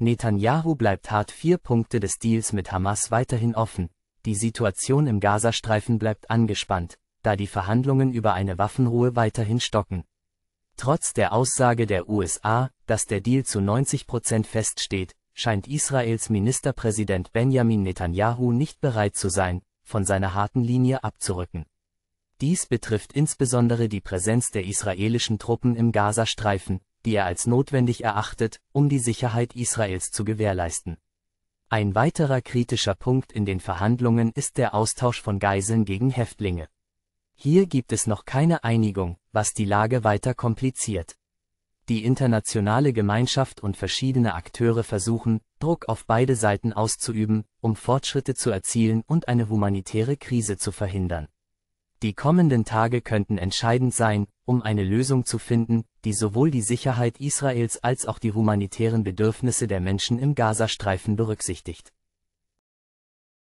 Netanyahu bleibt hart vier Punkte des Deals mit Hamas weiterhin offen. Die Situation im Gazastreifen bleibt angespannt, da die Verhandlungen über eine Waffenruhe weiterhin stocken. Trotz der Aussage der USA, dass der Deal zu 90 Prozent feststeht, scheint Israels Ministerpräsident Benjamin Netanyahu nicht bereit zu sein, von seiner harten Linie abzurücken. Dies betrifft insbesondere die Präsenz der israelischen Truppen im Gazastreifen, die er als notwendig erachtet, um die Sicherheit Israels zu gewährleisten. Ein weiterer kritischer Punkt in den Verhandlungen ist der Austausch von Geiseln gegen Häftlinge. Hier gibt es noch keine Einigung, was die Lage weiter kompliziert. Die internationale Gemeinschaft und verschiedene Akteure versuchen, Druck auf beide Seiten auszuüben, um Fortschritte zu erzielen und eine humanitäre Krise zu verhindern. Die kommenden Tage könnten entscheidend sein, um eine Lösung zu finden, die sowohl die Sicherheit Israels als auch die humanitären Bedürfnisse der Menschen im Gazastreifen berücksichtigt